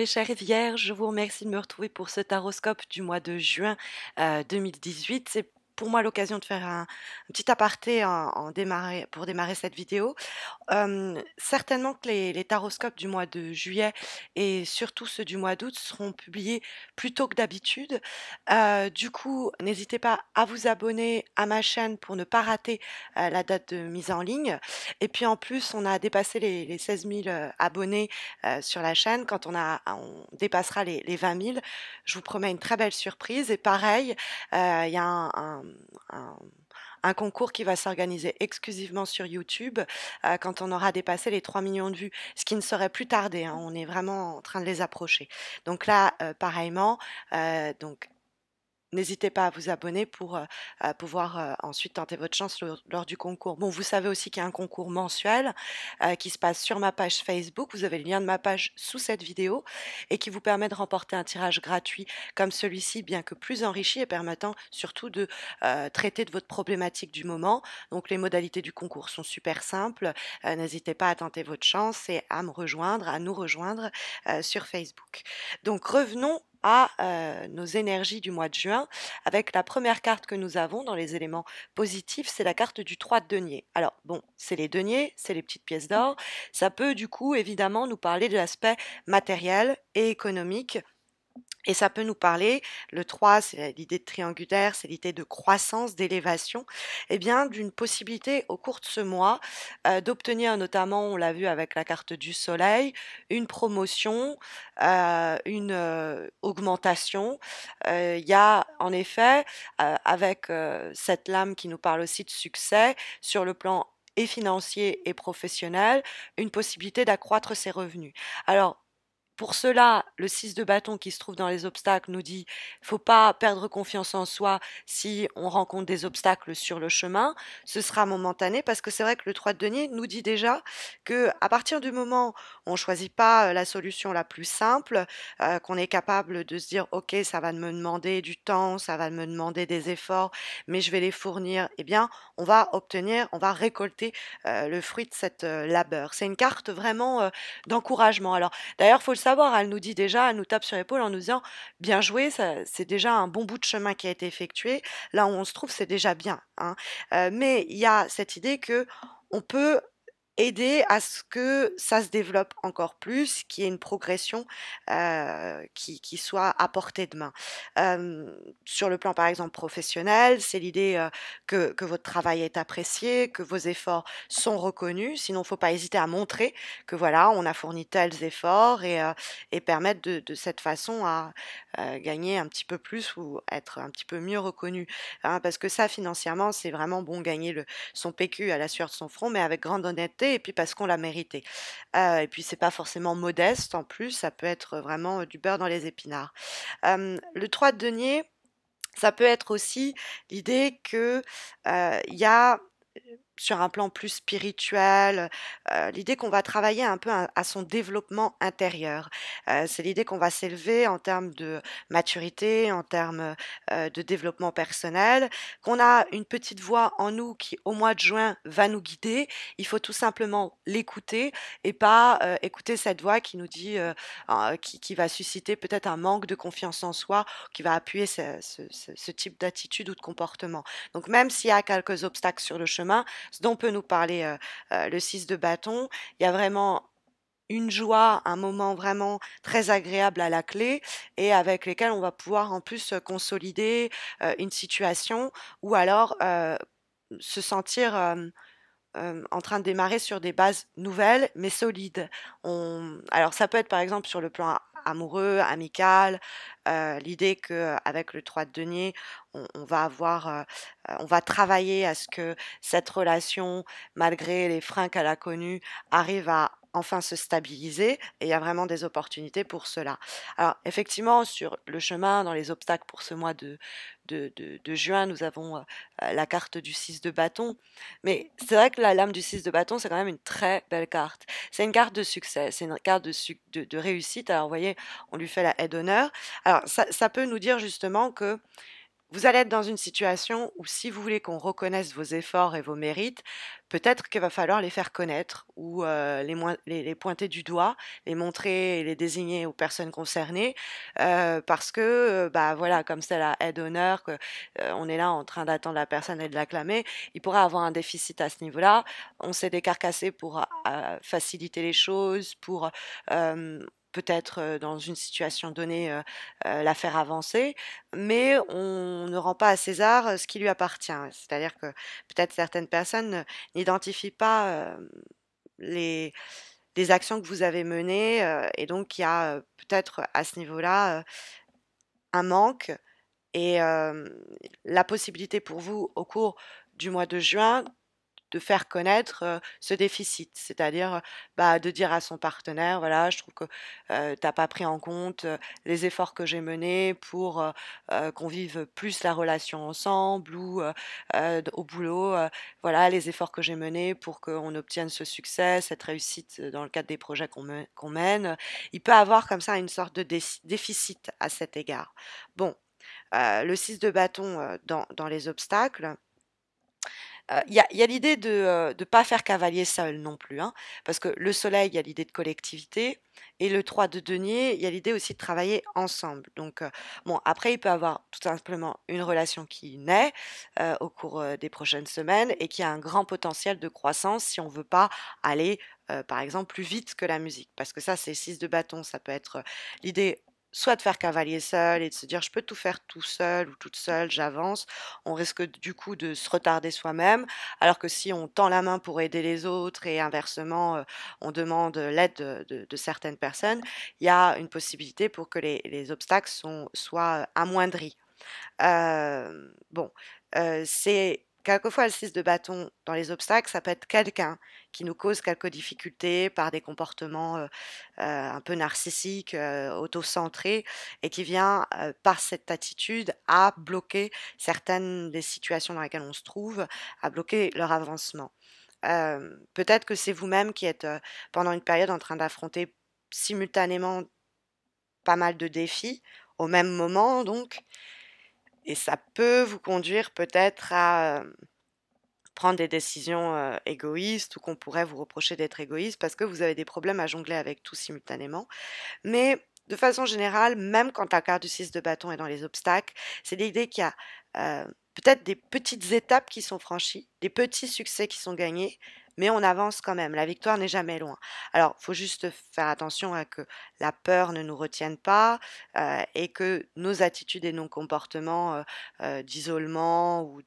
Mes chères Vierges, je vous remercie de me retrouver pour ce taroscope du mois de juin 2018. Euh, pour moi l'occasion de faire un, petit aparté en, démarrer, pour démarrer cette vidéo. certainement que les, taroscopes du mois de juillet et surtout ceux du mois d'août seront publiés plus tôt que d'habitude. Euh, du coup, n'hésitez pas à vous abonner à ma chaîne pour ne pas rater euh, la date de mise en ligne. Et puis en plus, on a dépassé les, 16 000 euh, abonnés sur la chaîne. Quand on, a, on dépassera les, 20 000, je vous promets une très belle surprise. Et pareil, il y a un un, concours qui va s'organiser exclusivement sur YouTube euh, quand on aura dépassé les 3 millions de vues, ce qui ne serait plus tardé. Hein. on est vraiment en train de les approcher. Donc là, euh, pareillement, euh, donc N'hésitez pas à vous abonner pour euh, pouvoir euh, ensuite tenter votre chance lors, du concours. Bon, vous savez aussi qu'il y a un concours mensuel euh, qui se passe sur ma page Facebook. Vous avez le lien de ma page sous cette vidéo et qui vous permet de remporter un tirage gratuit comme celui-ci, bien que plus enrichi et permettant surtout de traiter de votre problématique du moment. Donc les modalités du concours sont super simples. N'hésitez pas à tenter votre chance et à me rejoindre, à nous rejoindre sur Facebook. Donc revenons à nos énergies du mois de juin avec la première carte que nous avons dans les éléments positifs, c'est la carte du 3 de denier. Alors bon, c'est les deniers, c'est les petites pièces mmh. d'or, ça peut du coup évidemment nous parler de l'aspect matériel et économique et ça peut nous parler, le 3, c'est l'idée de triangulaire, c'est l'idée de croissance, d'élévation, et eh bien d'une possibilité au cours de ce mois euh, d'obtenir notamment, on l'a vu avec la carte du soleil, une promotion, euh, une euh, augmentation. Il y a en effet, avec cette lame qui nous parle aussi de succès, sur le plan et financier et professionnel, une possibilité d'accroître ses revenus. Alors, pour cela, le 6 de bâton qui se trouve dans les obstacles nous dit faut pas perdre confiance en soi si on rencontre des obstacles sur le chemin. Ce sera momentané parce que c'est vrai que le 3 de denier nous dit déjà que à partir du moment où on choisit pas euh, la solution la plus simple, euh, qu'on est capable de se dire ok ça va me demander du temps, ça va me demander des efforts, mais je vais les fournir. Eh bien, on va obtenir, on va récolter euh, le fruit de cette labeur. C'est une carte vraiment d'encouragement. Alors d'ailleurs faut le savoir D'abord, Elle nous dit déjà, elle nous tape sur l'épaule en nous disant bien joué, c'est déjà un bon bout de chemin qui a été effectué. Là où on se trouve, c'est déjà bien. Hein. Euh, mais il y a cette idée que on peut aider à ce que ça se développe encore plus, qu'il y ait une progression euh, qui, qui, soit à portée de main. Euh, sur le plan par exemple professionnel, c'est l'idée que, que, votre travail est apprécié, que vos efforts sont reconnus, sinon il ne faut pas hésiter à montrer que voilà, on a fourni tels efforts et, et permettre de, de, cette façon à gagner un petit peu plus ou être un petit peu mieux reconnu. Hein. parce que ça financièrement, c'est vraiment bon gagner le, son PQ à la sueur de son front, mais avec grande honnêteté et puis parce qu'on l'a mérité. Ah, et puis c'est pas forcément modeste en plus, ça peut être vraiment du beurre dans les épinards. le 3 denier, ça peut être aussi l'idée que il y a sur un plan plus spirituel, euh, l'idée qu'on va travailler un peu à, son développement intérieur. Euh, c'est l'idée qu'on va s'élever en termes de maturité, en termes euh, de développement personnel, qu'on a une petite voix en nous qui, au mois de juin, va nous guider. Il faut tout simplement l'écouter et pas écouter cette voix qui nous dit, qui, va susciter peut-être un manque de confiance en soi, qui va appuyer ce, ce type d'attitude ou de comportement. Donc même s'il y a quelques obstacles sur le chemin, ce dont peut nous parler le 6 de bâton. Il y a vraiment une joie, un moment vraiment très agréable à la clé et avec lesquels on va pouvoir en plus consolider une situation ou alors se sentir en train de démarrer sur des bases nouvelles mais solides. On... Alors ça peut être par exemple sur le plan amoureux, amical, euh, l'idée qu'avec le 3 de denier, on, va avoir, euh, euh, on va travailler à ce que cette relation, malgré les freins qu'elle a connus, arrive à enfin se stabiliser et il y a vraiment des opportunités pour cela. Alors effectivement, sur le chemin, dans les obstacles pour ce mois de, de, juin, nous avons euh, euh, la carte du 6 de bâton. Mais c'est vrai que la lame du 6 de bâton, c'est quand même une très belle carte. C'est une carte de succès, c'est une carte de, de, réussite. Alors vous voyez, on lui fait la aide d'honneur. Alors ça, peut nous dire justement que vous allez être dans une situation où si vous voulez qu'on reconnaisse vos efforts et vos mérites, peut-être qu'il va falloir les faire connaître ou euh, les, les, les, pointer du doigt, les montrer et les désigner aux personnes concernées, euh, parce que, euh, bah voilà, comme c'est la aide d'honneur, on est là en train d'attendre la personne et de l'acclamer, il pourrait avoir un déficit à ce niveau-là. On s'est décarcassé pour euh, faciliter les choses, pour peut-être dans une situation donnée la faire avancer, mais on ne rend pas à César ce qui lui appartient. C'est-à-dire que peut-être certaines personnes n'identifient pas les, des actions que vous avez menées, et donc il y a peut-être à ce niveau-là un manque et la possibilité pour vous au cours du mois de juin de faire connaître ce déficit, c'est-à-dire bah, de dire à son partenaire, voilà, je trouve que tu t'as pas pris en compte les efforts que j'ai menés pour qu'on vive plus la relation ensemble ou au boulot, voilà, les efforts que j'ai menés pour qu'on obtienne ce succès, cette réussite dans le cadre des projets qu'on mène. Il peut avoir comme ça une sorte de déficit à cet égard. Bon, le 6 de bâton dans, dans, les obstacles, euh, il y, a, l'idée de ne euh, pas faire cavalier seul non plus, hein, parce que le soleil, il y a l'idée de collectivité, et le 3 de denier, il y a l'idée aussi de travailler ensemble. Donc, euh, bon, après, il peut avoir tout simplement une relation qui naît au cours des prochaines semaines et qui a un grand potentiel de croissance si on ne veut pas aller, par exemple, plus vite que la musique, parce que ça, c'est 6 de bâton, ça peut être l'idée soit de faire cavalier seul et de se dire je peux tout faire tout seul ou toute seule, j'avance, on risque du coup de se retarder soi-même, alors que si on tend la main pour aider les autres et inversement euh, on demande l'aide de, certaines personnes, il y a une possibilité pour que les, obstacles sont, soient amoindris. bon, c'est quelquefois, le 6 de bâton dans les obstacles, ça peut être quelqu'un qui nous cause quelques difficultés par des comportements euh, euh, un peu narcissiques, euh, auto-centrés, et qui vient, par cette attitude, à bloquer certaines des situations dans lesquelles on se trouve, à bloquer leur avancement. Peut-être que c'est vous-même qui êtes, pendant une période, en train d'affronter simultanément pas mal de défis, au même moment, donc, et ça peut vous conduire peut-être à prendre des décisions égoïstes ou qu'on pourrait vous reprocher d'être égoïste parce que vous avez des problèmes à jongler avec tout simultanément. Mais de façon générale, même quand la carte du 6 de bâton est dans les obstacles, c'est l'idée qu'il y a peut-être des petites étapes qui sont franchies, des petits succès qui sont gagnés, mais on avance quand même. La victoire n'est jamais loin. Alors, faut juste faire attention à que la peur ne nous retienne pas euh, et que nos attitudes et nos comportements euh, euh, d'isolement ou,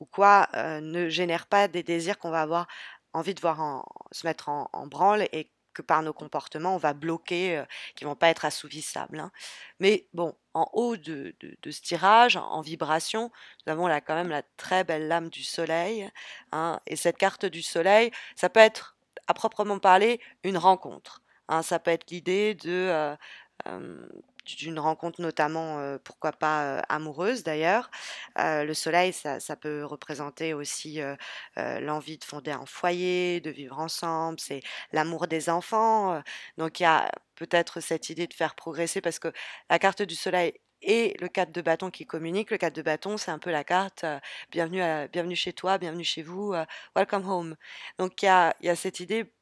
ou, quoi ne génèrent pas des désirs qu'on va avoir envie de voir en, se mettre en, en branle et que par nos comportements, on va bloquer, qui vont pas être assouvissables. Hein. Mais bon, en haut de, de, ce tirage, en vibration, nous avons là quand même la très belle lame du soleil. Hein, et cette carte du soleil, ça peut être, à proprement parler, une rencontre. Hein. ça peut être l'idée de d'une rencontre notamment, pourquoi pas amoureuse d'ailleurs. le soleil, ça, peut représenter aussi l'envie de fonder un foyer, de vivre ensemble, c'est l'amour des enfants. Donc il y a peut-être cette idée de faire progresser parce que la carte du soleil et le cadre de bâton qui communique. Le cadre de bâton, c'est un peu la carte bienvenue, à, bienvenue chez toi, bienvenue chez vous, welcome home. Donc il y y a, cette idée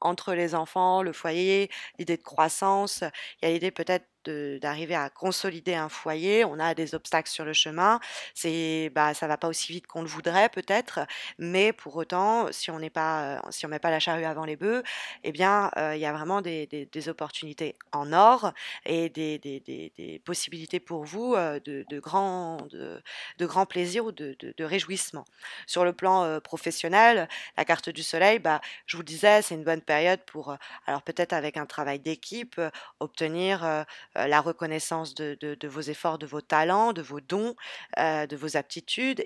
entre les enfants, le foyer, l'idée de croissance, il y a l'idée peut-être d'arriver à consolider un foyer. On a des obstacles sur le chemin. C'est, bah, ça va pas aussi vite qu'on le voudrait peut-être, mais pour autant, si on n'est euh, si on met pas la charrue avant les bœufs, eh bien, euh, il y a vraiment des, opportunités en or et des, possibilités pour vous euh, de, de, grands, de, grands plaisirs ou de, de, réjouissements. Sur le plan professionnel, la carte du soleil, bah, je vous le disais, c'est une bonne période pour, alors peut-être avec un travail d'équipe, obtenir euh, la reconnaissance de, vos efforts, de vos talents, de vos dons, euh, de vos aptitudes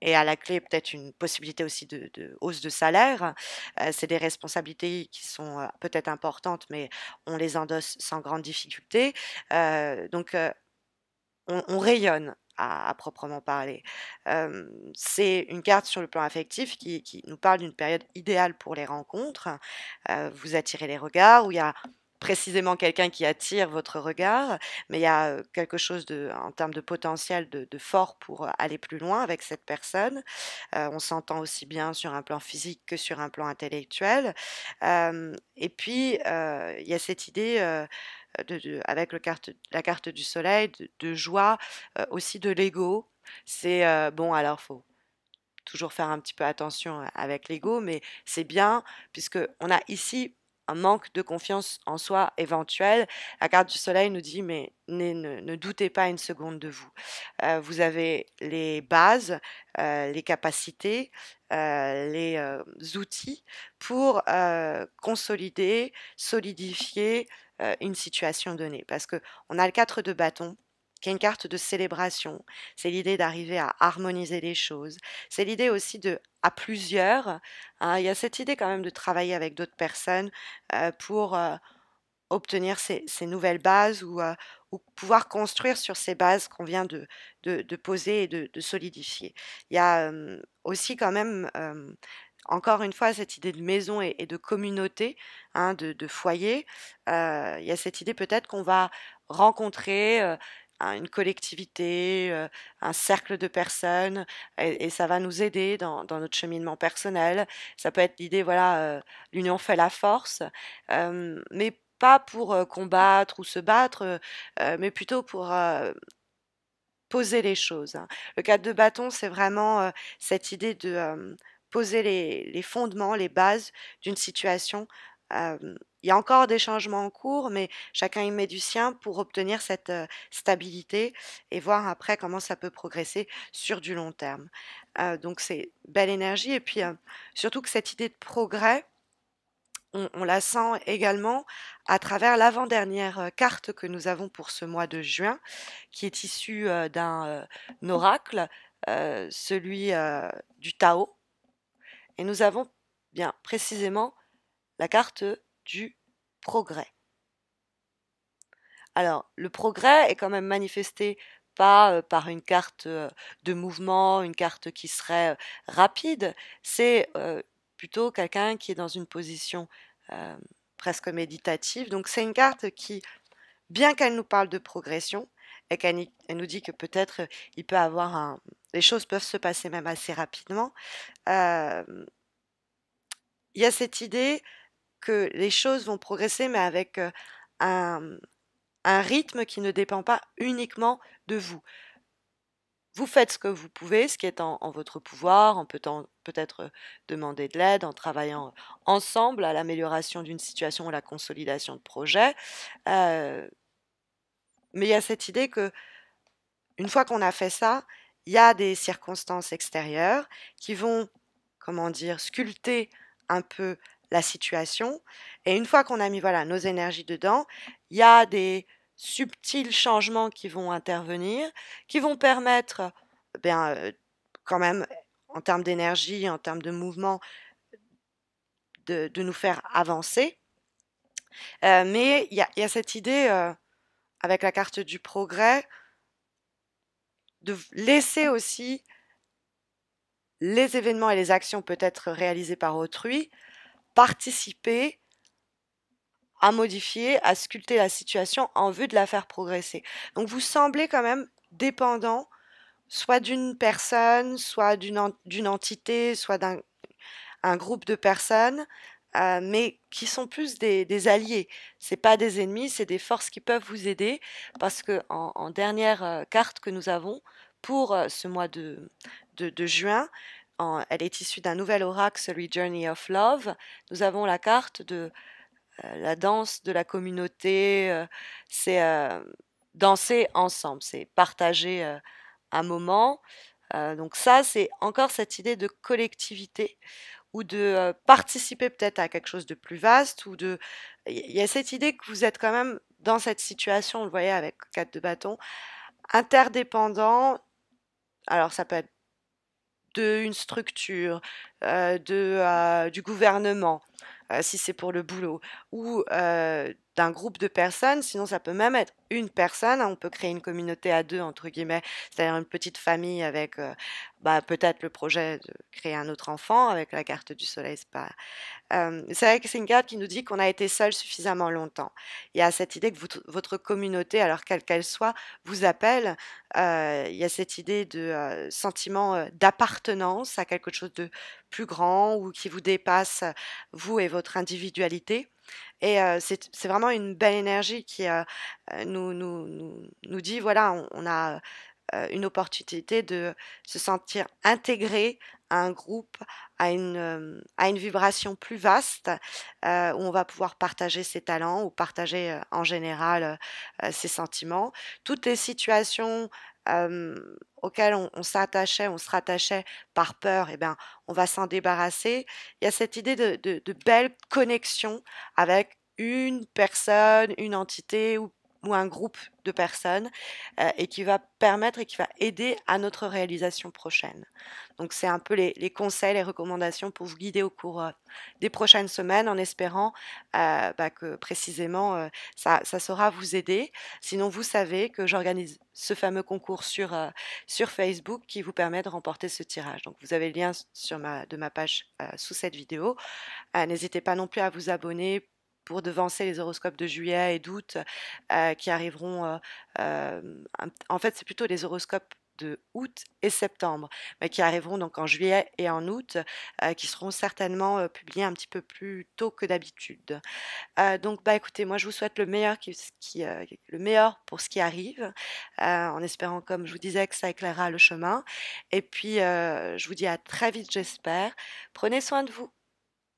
et à la clé peut-être une possibilité aussi de, hausse de salaire. Euh, c'est des responsabilités qui sont peut-être importantes, mais on les endosse sans grande difficulté. donc on, rayonne à, proprement parler. c'est une carte sur le plan affectif qui, qui nous parle d'une période idéale pour les rencontres. vous attirez les regards, où il y a précisément quelqu'un qui attire votre regard, mais il y a quelque chose de, en termes de potentiel de, fort pour aller plus loin avec cette personne. on s'entend aussi bien sur un plan physique que sur un plan intellectuel. et puis, il y a cette idée... De, avec le carte, la carte du soleil, de, joie, aussi de l'ego. C'est bon, alors faut toujours faire un petit peu attention avec l'ego, mais c'est bien puisque on a ici un manque de confiance en soi éventuel, la carte du soleil nous dit mais ne, doutez pas une seconde de vous. Euh, vous avez les bases, euh, les capacités, euh, les outils pour consolider, solidifier une situation donnée. Parce que on a le 4 de bâton qui une carte de célébration. C'est l'idée d'arriver à harmoniser les choses. C'est l'idée aussi de à plusieurs. Hein, il y a cette idée quand même de travailler avec d'autres personnes euh, pour euh, obtenir ces, nouvelles bases ou, euh, ou, pouvoir construire sur ces bases qu'on vient de, de, poser et de, solidifier. Il y a aussi quand même encore une fois, cette idée de maison et, de communauté, hein, de, foyer, il y a cette idée peut-être qu'on va rencontrer une collectivité, euh, un cercle de personnes, et, ça va nous aider dans, notre cheminement personnel. Ça peut être l'idée, voilà, euh, l'union fait la force, euh, mais pas pour combattre ou se battre, mais plutôt pour poser les choses. Hein. Le cadre de bâton, c'est vraiment cette idée de poser les, les, fondements, les bases d'une situation il y a encore des changements en cours, mais chacun y met du sien pour obtenir cette stabilité et voir après comment ça peut progresser sur du long terme. donc c'est belle énergie et puis surtout que cette idée de progrès, on, on la sent également à travers l'avant-dernière carte que nous avons pour ce mois de juin, qui est issue d'un oracle, celui du Tao. Et nous avons bien précisément la carte du progrès. Alors, le progrès est quand même manifesté pas euh, par une carte euh, de mouvement, une carte qui serait euh, rapide, c'est plutôt quelqu'un qui est dans une position presque méditative. Donc c'est une carte qui, bien qu'elle nous parle de progression, et qu'elle nous dit que peut-être il peut avoir Les choses peuvent se passer même assez rapidement, il y a cette idée que les choses vont progresser, mais avec un, rythme qui ne dépend pas uniquement de vous. Vous faites ce que vous pouvez, ce qui est en, votre pouvoir, en peut-être demander de l'aide, en travaillant ensemble à l'amélioration d'une situation ou la consolidation de projets. mais il y a cette idée que, une fois qu'on a fait ça, il y a des circonstances extérieures qui vont, comment dire, sculpter un peu la situation. Et une fois qu'on a mis voilà nos énergies dedans, il y a des subtils changements qui vont intervenir, qui vont permettre, bien, euh, quand même, en termes d'énergie, en termes de mouvement, de, nous faire avancer. Euh, mais il y a, cette idée, euh, avec la carte du progrès, de laisser aussi les événements et les actions peut-être réalisées par autrui participer à modifier, à sculpter la situation en vue de la faire progresser. Donc vous semblez quand même dépendant soit d'une personne, soit d'une entité, soit d'un un groupe de personnes, euh, mais qui sont plus des, des alliés. C'est pas des ennemis, c'est des forces qui peuvent vous aider parce que dernière euh, carte que nous avons pour euh, ce mois de, de juin, elle est issue d'un nouvel oracle, celui Journey of Love. Nous avons la carte de euh, la danse de la communauté. Euh, c'est euh, danser ensemble, c'est partager un moment. donc ça, c'est encore cette idée de collectivité ou de participer peut-être à quelque chose de plus vaste ou de il y a cette idée que vous êtes quand même dans cette situation, vous le voyez avec quatre de bâton, interdépendant. Alors ça peut être une structure, de, du gouvernement, si c'est pour le boulot, ou d'un groupe de personnes, sinon ça peut même être une personne, hein. on peut créer une communauté à deux, entre guillemets, c'est-à-dire une petite famille avec euh, bah, peut-être le projet de créer un autre enfant avec la carte du soleil, c'est pas... Euh, c'est vrai que c'est une carte qui nous dit qu'on a été seul suffisamment longtemps. Il y a cette idée que votre communauté, alors quelle qu'elle soit, vous appelle, euh, il y a cette idée de sentiment d'appartenance à quelque chose de plus grand ou qui vous dépasse, vous et votre individualité. Et c'est vraiment une belle énergie qui nous, nous, nous, nous, dit, voilà, on, a une opportunité de se sentir intégré à un groupe, à une, à une vibration plus vaste, où on va pouvoir partager ses talents ou partager en général ses sentiments. Toutes les situations auquel on, s'attachait, on se rattachait par peur, eh ben, on va s'en débarrasser. Il y a cette idée de, de belle connexion avec une personne, une entité ou ou un groupe de personnes euh, et qui va permettre et qui va aider à notre réalisation prochaine. Donc c'est un peu les, conseils, les recommandations pour vous guider au cours euh, des prochaines semaines en espérant euh, bah, que précisément ça, ça, saura vous aider. Sinon vous savez que j'organise ce fameux concours sur, sur Facebook qui vous permet de remporter ce tirage. Donc vous avez le lien sur ma, de ma page sous cette vidéo. N'hésitez pas non plus à vous abonner pour devancer les horoscopes de juillet et d'août euh, qui arriveront. Euh, euh, en fait, c'est plutôt les horoscopes de août et septembre, mais qui arriveront donc en juillet et en août, qui seront certainement publiés un petit peu plus tôt que d'habitude. donc bah écoutez, moi je vous souhaite le meilleur, qui le meilleur pour ce qui arrive, en espérant comme je vous disais que ça éclairera le chemin. Et puis je vous dis à très vite j'espère. Prenez soin de vous.